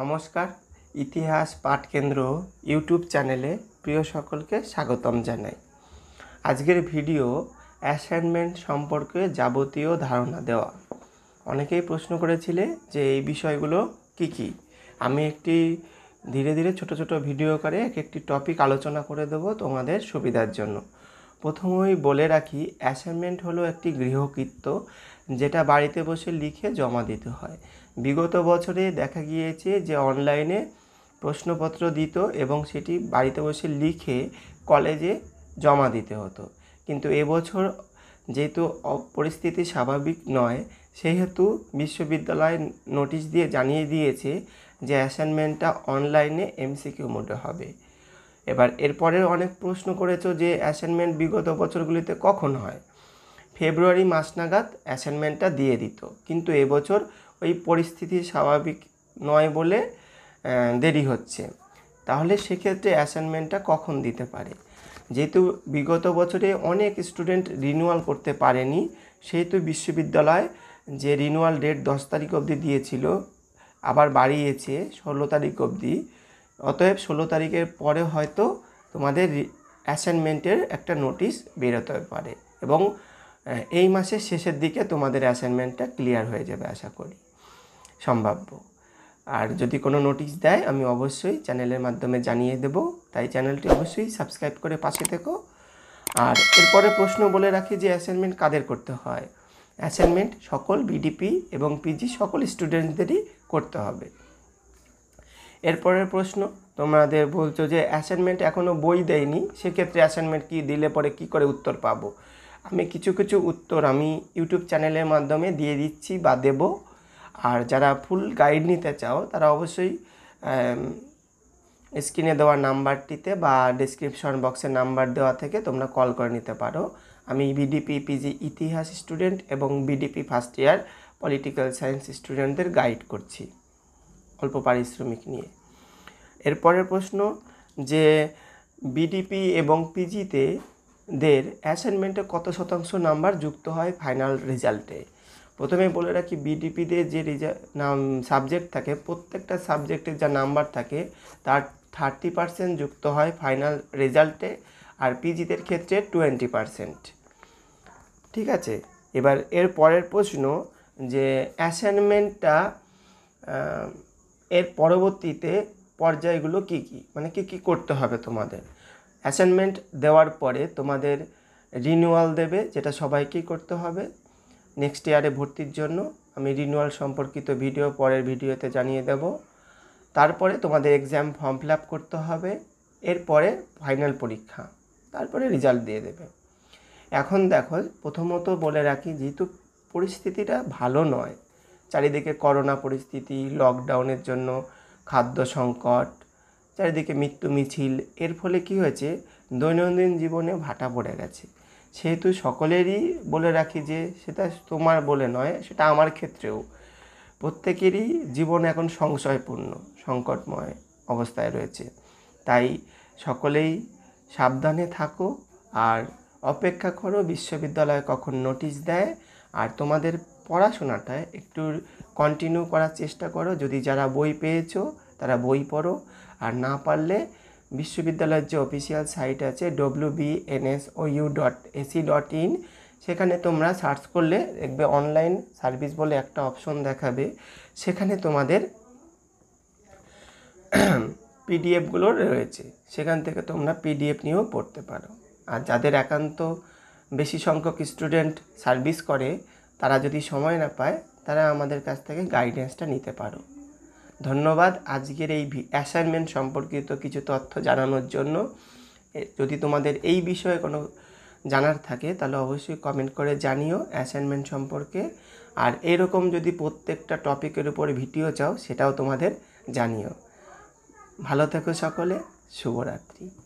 নমস্কার ইতিহাস পাঠকেন্দ্র ইউটিউব চ্যানেলে প্রিয় সকলকে স্বাগতম জানাই আজকের ভিডিও অ্যাসাইনমেন্ট সম্পর্কে যাবতীয় ধারণা দেওয়া অনেকেই প্রশ্ন করেছিলে যে এই বিষয়গুলো কি কি আমি একটি ধীরে ধীরে ছোট ছোট ভিডিও করে এক একটি টপিক আলোচনা করে দেবো তোমাদের সুবিধার জন্য প্রথমেই বলে রাখি অ্যাসাইনমেন্ট হলো একটি গৃহকৃত্য যেটা বাড়িতে বসে লিখে জমা দিতে হয় বিগত বছরে দেখা গিয়েছে যে অনলাইনে প্রশ্নপত্র দিত এবং সেটি বাড়িতে বসে লিখে কলেজে জমা দিতে হতো কিন্তু এবছর যেহেতু পরিস্থিতি স্বাভাবিক নয় সেহেতু বিশ্ববিদ্যালয় নোটিশ দিয়ে জানিয়ে দিয়েছে যে অ্যাসাইনমেন্টটা অনলাইনে এমসিকিউ মোডে হবে এবার এরপরের অনেক প্রশ্ন করেছো যে অ্যাসাইনমেন্ট বিগত বছরগুলিতে কখন হয় ফেব্রুয়ারি মাস নাগাদ অ্যাসাইনমেন্টটা দিয়ে দিত কিন্তু এবছর ওই পরিস্থিতি স্বাভাবিক নয় বলে দেরি হচ্ছে তাহলে সেক্ষেত্রে অ্যাসাইনমেন্টটা কখন দিতে পারে যেহেতু বিগত বছরে অনেক স্টুডেন্ট রিনিউয়াল করতে পারেনি সেহেতু বিশ্ববিদ্যালয় যে রিনিউয়াল ডেট দশ তারিখ অবধি দিয়েছিল আবার বাড়িয়েছে ষোলো তারিখ অবধি অতএব ষোলো তারিখের পরে হয়তো তোমাদের অ্যাসাইনমেন্টের একটা নোটিশ বেরোতে পারে এবং এই মাসের শেষের দিকে তোমাদের অ্যাসাইনমেন্টটা ক্লিয়ার হয়ে যাবে আশা করি সম্ভাব্য আর যদি কোনো নোটিশ দেয় আমি অবশ্যই চ্যানেলের মাধ্যমে জানিয়ে দেব তাই চ্যানেলটি অবশ্যই সাবস্ক্রাইব করে পাশে থেকো আর এরপরে প্রশ্ন বলে রাখি যে অ্যাসাইনমেন্ট কাদের করতে হয় অ্যাসাইনমেন্ট সকল বিডিপি এবং পিজি সকল স্টুডেন্টদেরই করতে হবে এরপরের প্রশ্ন তোমাদের বলছো যে অ্যাসাইনমেন্ট এখনও বই দেয়নি সেক্ষেত্রে অ্যাসাইনমেন্ট কি দিলে পরে কি করে উত্তর পাবো আমি কিছু কিছু উত্তর আমি ইউটিউব চ্যানেলের মাধ্যমে দিয়ে দিচ্ছি বা দেব আর যারা ফুল গাইড নিতে চাও তারা অবশ্যই স্ক্রিনে দেওয়া নাম্বারটিতে বা ডিসক্রিপশন বক্সের নাম্বার দেওয়া থেকে তোমরা কল করে নিতে পারো আমি বিডিপি পিজি ইতিহাস স্টুডেন্ট এবং BDP first year political science স্টুডেন্টদের গাইড করছি অল্প পারিশ্রমিক নিয়ে এরপরের প্রশ্ন যে বিডিপি এবং পিজিতে দের অ্যাসাইনমেন্টে কত শতাংশ নাম্বার যুক্ত হয় ফাইনাল রেজাল্টে প্রথমে বলে রাখি বিডিপিদের যে নাম সাবজেক্ট থাকে প্রত্যেকটা সাবজেক্টের যা নাম্বার থাকে তার থার্টি পার্সেন্ট যুক্ত হয় ফাইনাল রেজাল্টে আর পিজিদের ক্ষেত্রে টোয়েন্টি পার্সেন্ট ঠিক আছে এবার এর পরের প্রশ্ন যে অ্যাসাইনমেন্টটা এর পরবর্তীতে পর্যায়গুলো কি কি মানে কি কি করতে হবে তোমাদের অ্যাসাইনমেন্ট দেওয়ার পরে তোমাদের রিনিউয়াল দেবে যেটা সবাইকেই করতে হবে নেক্সট ইয়ারে ভর্তির জন্য আমি রিনিউয়াল সম্পর্কিত ভিডিও পরের ভিডিওতে জানিয়ে দেব তারপরে তোমাদের এক্সাম ফর্ম ফিল করতে হবে এরপরে ফাইনাল পরীক্ষা তারপরে রেজাল্ট দিয়ে দেবে এখন দেখো প্রথমত বলে রাখি যেহেতু পরিস্থিতিটা ভালো নয় চারিদিকে করোনা পরিস্থিতি লকডাউনের জন্য খাদ্য সংকট চারিদিকে মৃত্যু মিছিল এর ফলে কি হয়েছে দৈনন্দিন জীবনে ভাটা পড়ে গেছে সেহেতু সকলেরই বলে রাখি যে সেটা তোমার বলে নয় সেটা আমার ক্ষেত্রেও প্রত্যেকেরই জীবন এখন সংশয়পূর্ণ সংকটময় অবস্থায় রয়েছে তাই সকলেই সাবধানে থাকো আর অপেক্ষা করো বিশ্ববিদ্যালয় কখন নোটিশ দেয় আর তোমাদের পড়াশোনাটা একটু কন্টিনিউ করার চেষ্টা করো যদি যারা বই পেয়েছো তারা বই পড়ো আর না পারলে বিশ্ববিদ্যালয়ের যে অফিসিয়াল সাইট আছে W B N S O U dot AC dot in সেখানে তোমরা সার্চ করলে দেখবে অনলাইন সার্ভিস বলে একটা অপশন দেখাবে সেখানে তোমাদের পিডিএফগুলো রয়েছে সেখান থেকে তোমরা পিডিএফ নিয়েও পড়তে পারো আর যাদের একান্ত বেশি সংখ্যক স্টুডেন্ট সার্ভিস করে তারা যদি সময় না পায় তারা আমাদের কাছ থেকে গাইডেন্সটা নিতে পারো ধন্যবাদ আজকের এই অ্যাসাইনমেন্ট সম্পর্কিত কিছু তথ্য জানানোর জন্য যদি তোমাদের এই বিষয়ে কোনো জানার থাকে তাহলে অবশ্যই কমেন্ট করে জানিও অ্যাসাইনমেন্ট সম্পর্কে আর এরকম যদি প্রত্যেকটা টপিকের উপর ভিডিও চাও সেটাও তোমাদের জানিও ভালো থেকো সকলে শুভরাত্রি